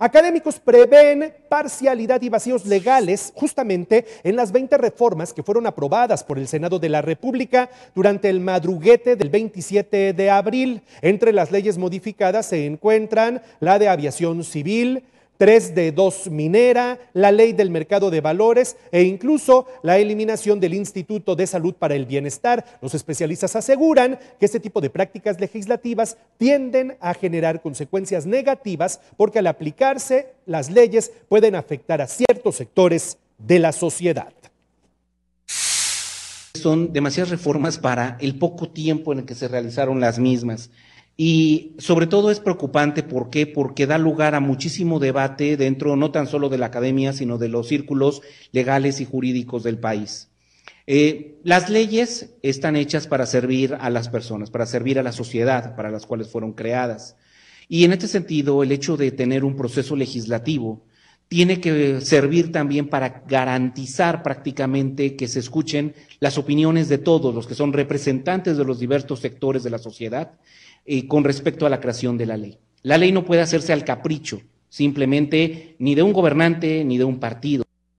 Académicos prevén parcialidad y vacíos legales justamente en las 20 reformas que fueron aprobadas por el Senado de la República durante el madruguete del 27 de abril. Entre las leyes modificadas se encuentran la de aviación civil, 3 de 2 minera, la ley del mercado de valores e incluso la eliminación del Instituto de Salud para el Bienestar. Los especialistas aseguran que este tipo de prácticas legislativas tienden a generar consecuencias negativas porque al aplicarse las leyes pueden afectar a ciertos sectores de la sociedad. Son demasiadas reformas para el poco tiempo en el que se realizaron las mismas. Y sobre todo es preocupante, ¿por qué? Porque da lugar a muchísimo debate dentro no tan solo de la academia, sino de los círculos legales y jurídicos del país. Eh, las leyes están hechas para servir a las personas, para servir a la sociedad para las cuales fueron creadas. Y en este sentido, el hecho de tener un proceso legislativo tiene que servir también para garantizar prácticamente que se escuchen las opiniones de todos los que son representantes de los diversos sectores de la sociedad eh, con respecto a la creación de la ley. La ley no puede hacerse al capricho, simplemente, ni de un gobernante ni de un partido.